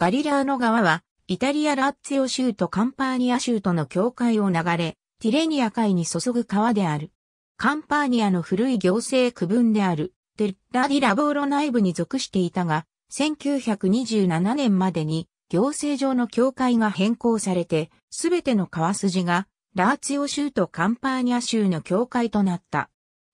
ガリラーノ川は、イタリアラッツィオ州とカンパーニア州との境界を流れ、ティレニア海に注ぐ川である。カンパーニアの古い行政区分である、テッラ・ディ・ラボーロ内部に属していたが、1927年までに行政上の境界が変更されて、すべての川筋がラーツィオ州とカンパーニャ州の境界となった。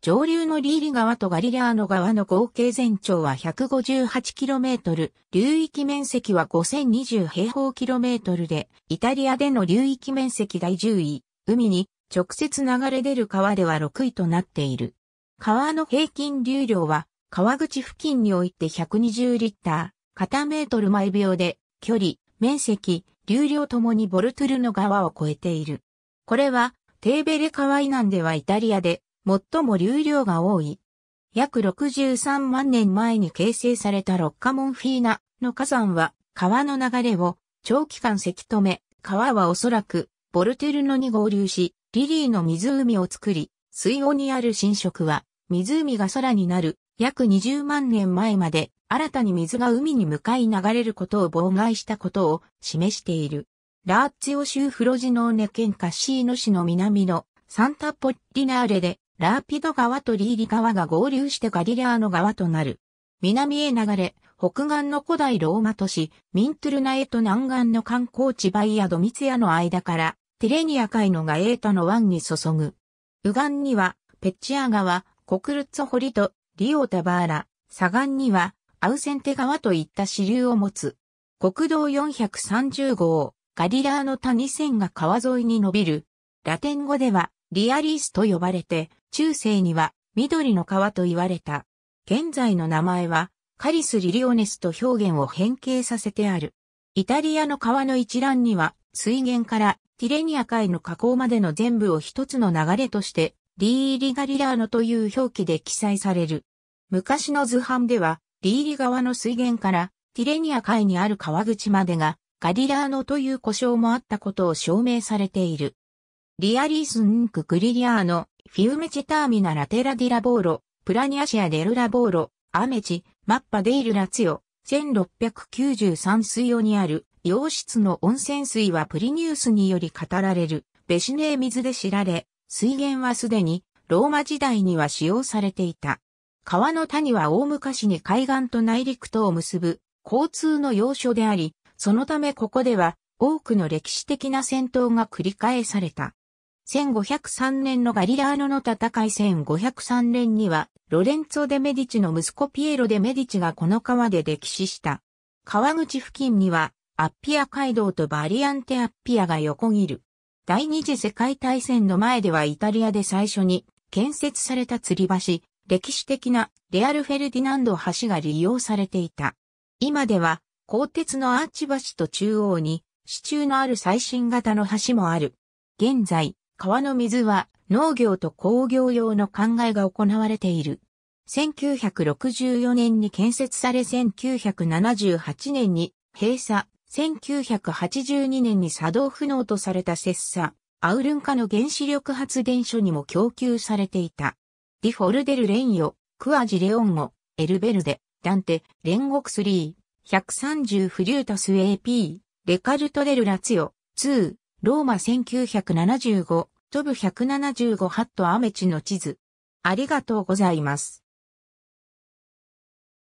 上流のリーリ川とガリリーノ川の合計全長は 158km、流域面積は5020平方キロメートルで、イタリアでの流域面積第10位、海に直接流れ出る川では6位となっている。川の平均流量は、川口付近において120リッター、片メートル毎秒で、距離、面積、流量ともにボルトゥルの川を超えている。これは、テーベレ川以南ではイタリアで、最も流量が多い。約63万年前に形成されたロッカモンフィーナの火山は川の流れを長期間せき止め、川はおそらくボルテルノに合流し、リリーの湖を作り、水温にある浸食は湖が空になる約20万年前まで新たに水が海に向かい流れることを妨害したことを示している。ラーツィオ州フロジノーネ県カシーノ市の南のサンタポッリナーレでラーピド川とリーリ川が合流してガリラーノ川となる。南へ流れ、北岸の古代ローマ都市、ミントゥルナエと南岸の観光地バイアドミツヤの間から、ティレニア海のガエータの湾に注ぐ。右岸には、ペッチア川、コクルッツホリと、リオタバーラ、左岸には、アウセンテ川といった支流を持つ。国道430号、ガリラーの谷線が川沿いに伸びる。ラテン語では、リアリースと呼ばれて、中世には緑の川と言われた。現在の名前は、カリス・リリオネスと表現を変形させてある。イタリアの川の一覧には、水源からティレニア海の河口までの全部を一つの流れとして、リーリガリラーノという表記で記載される。昔の図版では、リーリ川の水源からティレニア海にある川口までが、ガリラーノという呼称もあったことを証明されている。リアリースンククリリアーノ、フィウメチターミナラテラディラボーロ、プラニアシアデルラボーロ、アメチ、マッパデイルラツヨ、1693水曜にある、洋室の温泉水はプリニウスにより語られる、ベシネー水で知られ、水源はすでに、ローマ時代には使用されていた。川の谷は大昔に海岸と内陸とを結ぶ、交通の要所であり、そのためここでは、多くの歴史的な戦闘が繰り返された。1503年のガリラーノの戦い1503年には、ロレンツォ・デ・メディチの息子ピエロ・デ・メディチがこの川で溺死した。川口付近には、アッピア街道とバリアンテ・アッピアが横切る。第二次世界大戦の前ではイタリアで最初に建設された吊り橋、歴史的なレアル・フェルディナンド橋が利用されていた。今では、鋼鉄のアーチ橋と中央に、支柱のある最新型の橋もある。現在、川の水は農業と工業用の灌漑が行われている。1964年に建設され1978年に閉鎖、1982年に作動不能とされた切磋、アウルンカの原子力発電所にも供給されていた。ディフォルデルレンヨ、クアジレオンゴ、エルベルデ、ダンテ、レンゴクスリー、130フリュータス AP、レカルトデルラツヨ、2、ローマ1975、トブ175ハットアメチの地図。ありがとうございます。